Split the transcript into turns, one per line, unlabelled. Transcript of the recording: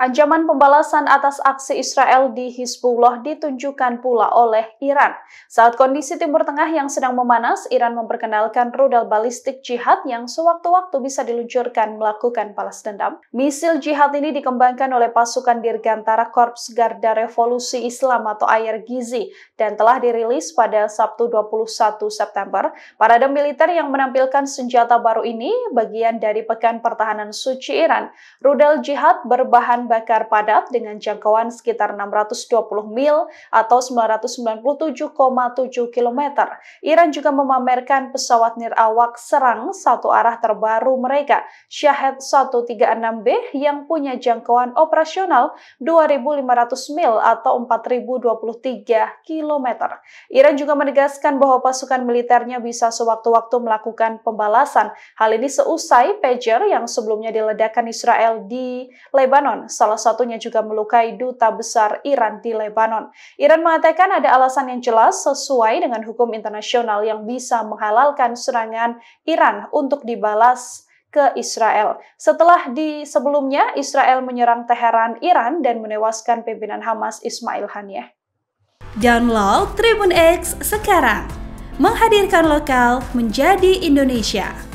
Ancaman pembalasan atas aksi Israel di Hizbullah ditunjukkan pula oleh Iran. Saat kondisi Timur Tengah yang sedang memanas, Iran memperkenalkan rudal balistik jihad yang sewaktu-waktu bisa diluncurkan melakukan balas dendam. Misil jihad ini dikembangkan oleh pasukan Dirgantara Korps Garda Revolusi Islam atau Air Gizi dan telah dirilis pada Sabtu 21 September. Parade militer yang menampilkan senjata baru ini bagian dari Pekan Pertahanan Suci Iran. Rudal jihad berbahan bakar padat dengan jangkauan sekitar 620 mil atau 997,7 km. Iran juga memamerkan pesawat nirawak serang satu arah terbaru mereka, Shahed 136B yang punya jangkauan operasional 2.500 mil atau 4.023 km. Iran juga menegaskan bahwa pasukan militernya bisa sewaktu-waktu melakukan pembalasan. Hal ini seusai Pager yang sebelumnya diledakan Israel di Lebanon salah satunya juga melukai duta besar Iran di Lebanon. Iran mengatakan ada alasan yang jelas sesuai dengan hukum internasional yang bisa menghalalkan serangan Iran untuk dibalas ke Israel. Setelah di sebelumnya Israel menyerang Teheran, Iran dan menewaskan pimpinan Hamas Ismail Haniyeh. Download Tribun X sekarang. Menghadirkan lokal menjadi Indonesia.